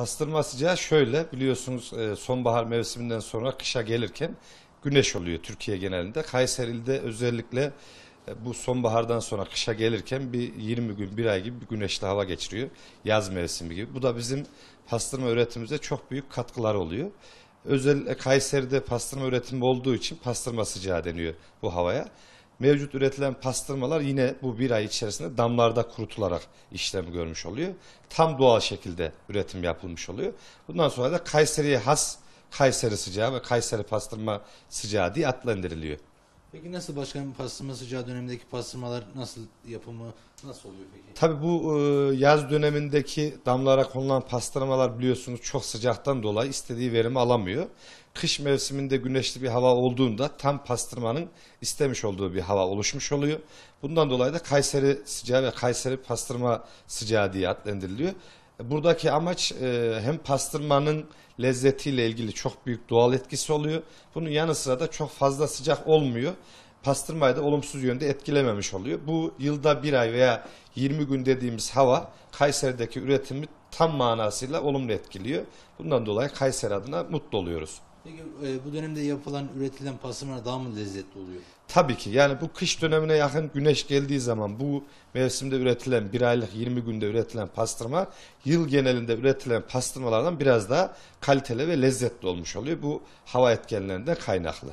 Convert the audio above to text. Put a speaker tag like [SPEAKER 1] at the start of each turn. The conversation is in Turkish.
[SPEAKER 1] Pastırma sıcağı şöyle biliyorsunuz e, sonbahar mevsiminden sonra kışa gelirken güneş oluyor Türkiye genelinde. Kayseri'de özellikle e, bu sonbahardan sonra kışa gelirken bir 20 gün bir ay gibi bir güneşli hava geçiriyor. Yaz mevsimi gibi. Bu da bizim pastırma üretimimize çok büyük katkılar oluyor. Özel e, Kayseri'de pastırma üretimi olduğu için pastırma sıcağı deniyor bu havaya mevcut üretilen pastırmalar yine bu bir ay içerisinde damlarda kurutularak işlem görmüş oluyor. Tam doğal şekilde üretim yapılmış oluyor. Bundan sonra da Kayseri'ye has Kayseri sıcağı ve Kayseri pastırma sıcağı diye adlandırılıyor.
[SPEAKER 2] Peki nasıl başkan pastırma sıcağı dönemindeki pastırmalar nasıl yapımı nasıl oluyor
[SPEAKER 1] peki? Tabii bu e, yaz dönemindeki damlara konulan pastırmalar biliyorsunuz çok sıcaktan dolayı istediği verimi alamıyor. Kış mevsiminde güneşli bir hava olduğunda tam pastırmanın istemiş olduğu bir hava oluşmuş oluyor. Bundan dolayı da Kayseri sıcağı ve Kayseri pastırma sıcağı diye adlandırılıyor. Buradaki amaç e, hem pastırmanın lezzetiyle ilgili çok büyük doğal etkisi oluyor. Bunun yanı sıra da çok fazla sıcak olmuyor. Pastırmayı da olumsuz yönde etkilememiş oluyor. Bu yılda bir ay veya 20 gün dediğimiz hava Kayseri'deki üretimi tam manasıyla olumlu etkiliyor. Bundan dolayı Kayseri adına mutlu oluyoruz.
[SPEAKER 2] Peki e, bu dönemde yapılan, üretilen
[SPEAKER 1] pastırmalar daha mı lezzetli oluyor? Tabii ki yani bu kış dönemine yakın güneş geldiği zaman bu mevsimde üretilen bir aylık 20 günde üretilen pastırma yıl genelinde üretilen pastırmalardan biraz daha kaliteli ve lezzetli olmuş oluyor. Bu hava etkenlerinden kaynaklı.